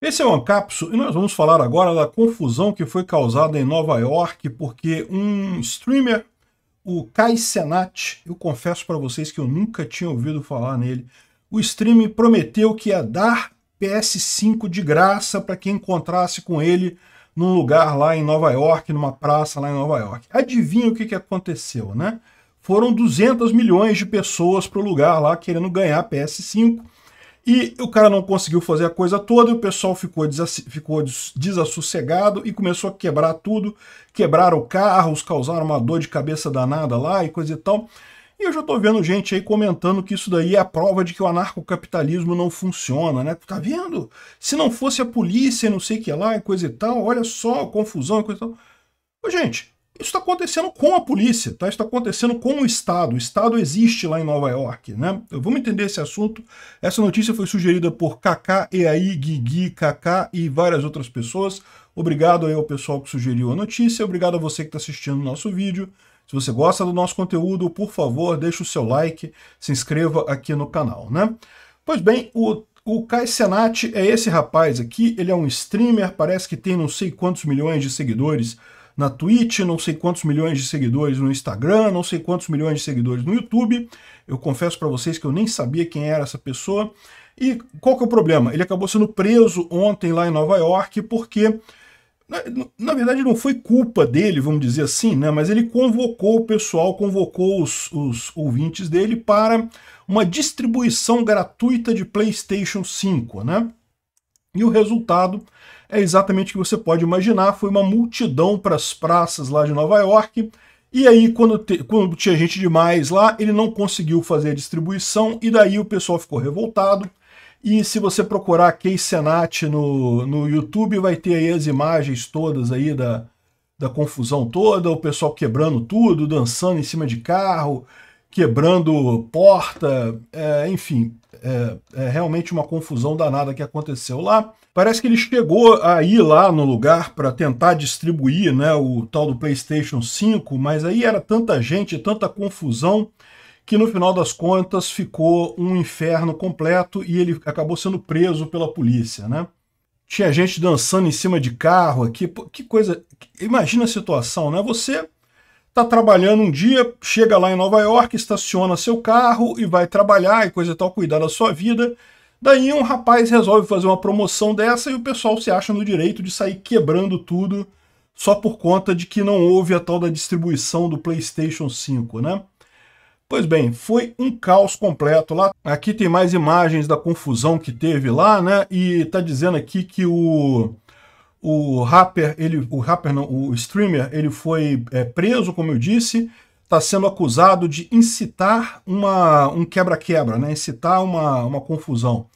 Esse é o Ancapso e nós vamos falar agora da confusão que foi causada em Nova York porque um streamer, o Kai Senat, eu confesso para vocês que eu nunca tinha ouvido falar nele, o streamer prometeu que ia dar PS5 de graça para quem encontrasse com ele num lugar lá em Nova York, numa praça lá em Nova York. Adivinha o que, que aconteceu, né? Foram 200 milhões de pessoas para o lugar lá querendo ganhar PS5 e o cara não conseguiu fazer a coisa toda, e o pessoal ficou, desass ficou desassossegado e começou a quebrar tudo. Quebraram carros, causaram uma dor de cabeça danada lá e coisa e tal. E eu já estou vendo gente aí comentando que isso daí é a prova de que o anarcocapitalismo não funciona, né? Tá vendo? Se não fosse a polícia, não sei o que lá, e coisa e tal, olha só, confusão e coisa e tal. Ô, gente, isso está acontecendo com a polícia, tá? Isso está acontecendo com o Estado. O Estado existe lá em Nova York, né? Então, vamos entender esse assunto. Essa notícia foi sugerida por Kaká, EAI, Guigui, Kaká e várias outras pessoas. Obrigado aí ao pessoal que sugeriu a notícia. Obrigado a você que está assistindo o nosso vídeo. Se você gosta do nosso conteúdo, por favor, deixe o seu like, se inscreva aqui no canal, né? Pois bem, o o Kai Senat é esse rapaz aqui, ele é um streamer, parece que tem não sei quantos milhões de seguidores na Twitch, não sei quantos milhões de seguidores no Instagram, não sei quantos milhões de seguidores no YouTube. Eu confesso para vocês que eu nem sabia quem era essa pessoa. E qual que é o problema? Ele acabou sendo preso ontem lá em Nova York porque na, na, verdade não foi culpa dele, vamos dizer assim, né? mas ele convocou o pessoal, convocou os, os ouvintes dele para uma distribuição gratuita de PlayStation 5. Né? E o resultado é exatamente o que você pode imaginar, foi uma multidão para as praças lá de Nova York, e aí, quando, te, quando tinha gente demais lá, ele não conseguiu fazer a distribuição, e daí o pessoal ficou revoltado. E se você procurar Case Senat no, no YouTube, vai ter aí as imagens todas aí da, da confusão toda, o pessoal quebrando tudo, dançando em cima de carro, quebrando porta, é, enfim, é, é, realmente uma confusão danada que aconteceu lá. Parece que ele chegou a ir lá no lugar para tentar distribuir né, o tal do PlayStation 5, mas aí era tanta gente, tanta confusão, que no final das contas ficou um inferno completo e ele acabou sendo preso pela polícia, né? Tinha gente dançando em cima de carro aqui, que coisa. Imagina a situação, né? Você está trabalhando um dia, chega lá em Nova York, estaciona seu carro e vai trabalhar e coisa e tal, cuidar da sua vida. Daí um rapaz resolve fazer uma promoção dessa e o pessoal se acha no direito de sair quebrando tudo só por conta de que não houve a tal da distribuição do PlayStation 5, né? Pois bem, foi um caos completo lá. Aqui tem mais imagens da confusão que teve lá, né? E tá dizendo aqui que o o rapper, ele, o rapper não, o streamer, ele foi é, preso, como eu disse, está sendo acusado de incitar uma, um quebra-quebra, né? incitar uma, uma confusão.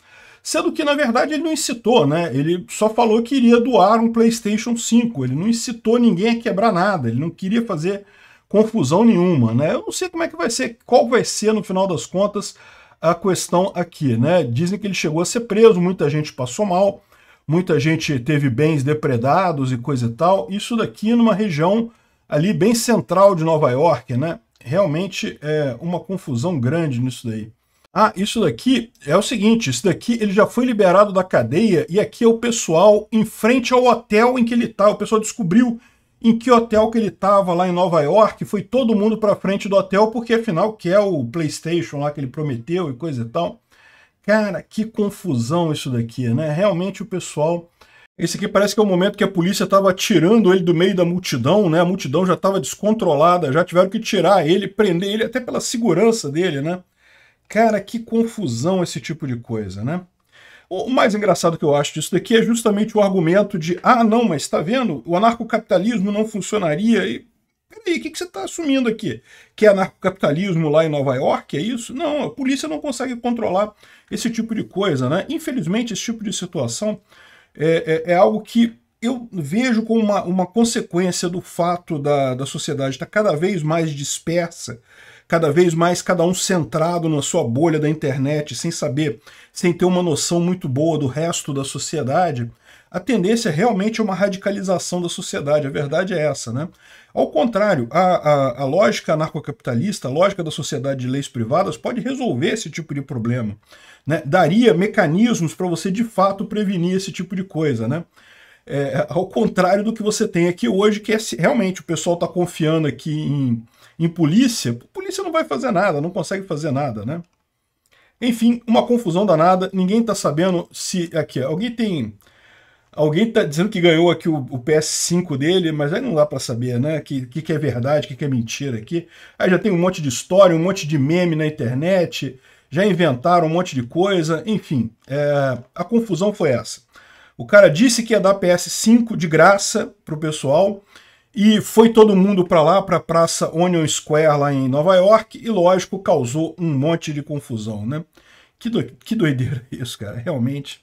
Sendo que, na verdade, ele não incitou, né? Ele só falou que iria doar um PlayStation 5. Ele não incitou ninguém a quebrar nada. Ele não queria fazer confusão nenhuma, né? Eu não sei como é que vai ser, qual vai ser, no final das contas, a questão aqui, né? Dizem que ele chegou a ser preso, muita gente passou mal muita gente teve bens depredados e coisa e tal. Isso daqui numa região ali bem central de Nova York, né? Realmente é uma confusão grande nisso daí. Ah, isso daqui é o seguinte, isso daqui ele já foi liberado da cadeia e aqui é o pessoal em frente ao hotel em que ele tá. O pessoal descobriu em que hotel que ele estava lá em Nova York, foi todo mundo para frente do hotel porque afinal quer é o PlayStation lá que ele prometeu e coisa e tal. Cara, que confusão isso daqui, né? Realmente o pessoal. Esse aqui parece que é o momento que a polícia estava tirando ele do meio da multidão, né? A multidão já estava descontrolada, já tiveram que tirar ele, prender ele, até pela segurança dele, né? Cara, que confusão esse tipo de coisa, né? O mais engraçado que eu acho disso daqui é justamente o argumento de ah, não, mas está vendo? O anarcocapitalismo não funcionaria e Peraí, o que, que você está assumindo aqui? Que é anarcocapitalismo lá em Nova York, é isso? Não, a polícia não consegue controlar esse tipo de coisa, né? Infelizmente, esse tipo de situação é, é, é algo que eu vejo como uma, uma consequência do fato da, da sociedade estar tá cada vez mais dispersa, cada vez mais cada um centrado na sua bolha da internet, sem saber, sem ter uma noção muito boa do resto da sociedade a tendência é realmente é uma radicalização da sociedade, a verdade é essa. Né? Ao contrário, a, a, a lógica anarcocapitalista, a lógica da sociedade de leis privadas pode resolver esse tipo de problema. Né? Daria mecanismos para você de fato prevenir esse tipo de coisa. Né? É, ao contrário do que você tem aqui hoje, que é realmente o pessoal está confiando aqui em, em polícia, a polícia não vai fazer nada, não consegue fazer nada, né? Enfim, uma confusão danada, ninguém está sabendo se... Aqui, alguém tem Alguém tá dizendo que ganhou aqui o, o PS5 dele, mas aí não dá para saber, né? O que, que, que, é verdade, o que, que é mentira aqui. Aí já tem um monte de história, um monte de meme na internet, já inventaram um monte de coisa, enfim. É, a confusão foi essa. O cara disse que ia dar PS5 de graça pro pessoal, e foi todo mundo para lá, para a Praça Union Square, lá em Nova York, e lógico, causou um monte de confusão, né? Que, do... que doideira isso, cara, realmente.